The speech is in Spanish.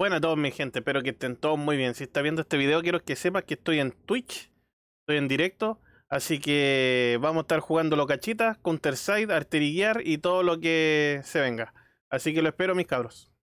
Bueno a todos mi gente, espero que estén todos muy bien. Si está viendo este video, quiero que sepas que estoy en Twitch, estoy en directo, así que vamos a estar jugando con Side, arteriguiar y todo lo que se venga. Así que lo espero mis cabros.